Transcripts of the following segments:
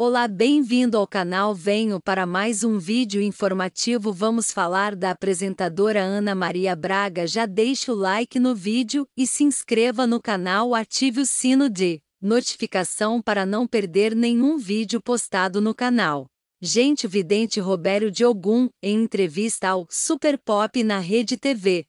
Olá, bem-vindo ao canal. Venho para mais um vídeo informativo. Vamos falar da apresentadora Ana Maria Braga. Já deixe o like no vídeo e se inscreva no canal. Ative o sino de notificação para não perder nenhum vídeo postado no canal. Gente o vidente Robério Diogum, em entrevista ao Super Pop na Rede TV,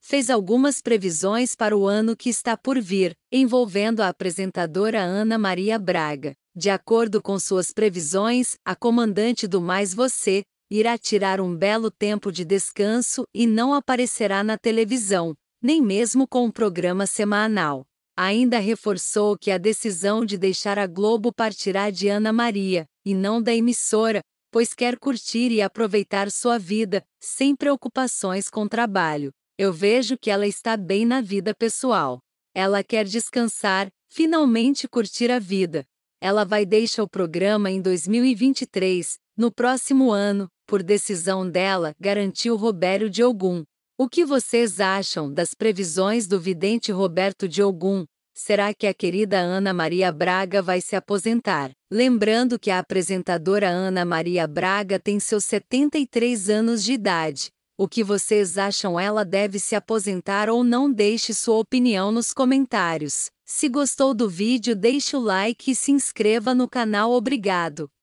fez algumas previsões para o ano que está por vir, envolvendo a apresentadora Ana Maria Braga. De acordo com suas previsões, a comandante do Mais Você irá tirar um belo tempo de descanso e não aparecerá na televisão, nem mesmo com um programa semanal. Ainda reforçou que a decisão de deixar a Globo partirá de Ana Maria, e não da emissora, pois quer curtir e aproveitar sua vida, sem preocupações com trabalho. Eu vejo que ela está bem na vida pessoal. Ela quer descansar, finalmente curtir a vida, ela vai deixar o programa em 2023, no próximo ano, por decisão dela, garantiu Roberto Diogum. O que vocês acham das previsões do vidente Roberto Diogum? Será que a querida Ana Maria Braga vai se aposentar? Lembrando que a apresentadora Ana Maria Braga tem seus 73 anos de idade o que vocês acham ela deve se aposentar ou não? Deixe sua opinião nos comentários. Se gostou do vídeo, deixe o like e se inscreva no canal. Obrigado!